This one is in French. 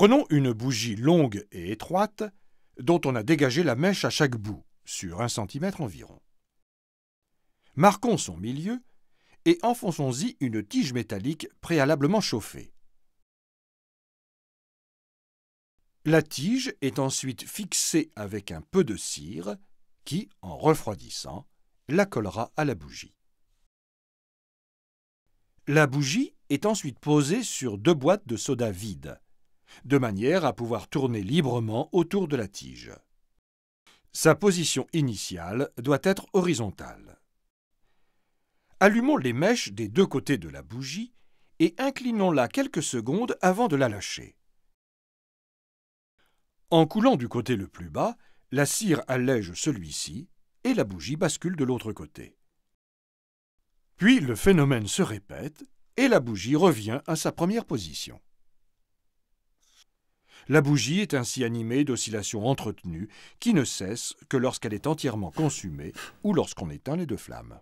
Prenons une bougie longue et étroite dont on a dégagé la mèche à chaque bout, sur un centimètre environ. Marquons son milieu et enfonçons-y une tige métallique préalablement chauffée. La tige est ensuite fixée avec un peu de cire qui, en refroidissant, la collera à la bougie. La bougie est ensuite posée sur deux boîtes de soda vides de manière à pouvoir tourner librement autour de la tige. Sa position initiale doit être horizontale. Allumons les mèches des deux côtés de la bougie et inclinons-la quelques secondes avant de la lâcher. En coulant du côté le plus bas, la cire allège celui-ci et la bougie bascule de l'autre côté. Puis le phénomène se répète et la bougie revient à sa première position. La bougie est ainsi animée d'oscillations entretenues qui ne cessent que lorsqu'elle est entièrement consumée ou lorsqu'on éteint les deux flammes.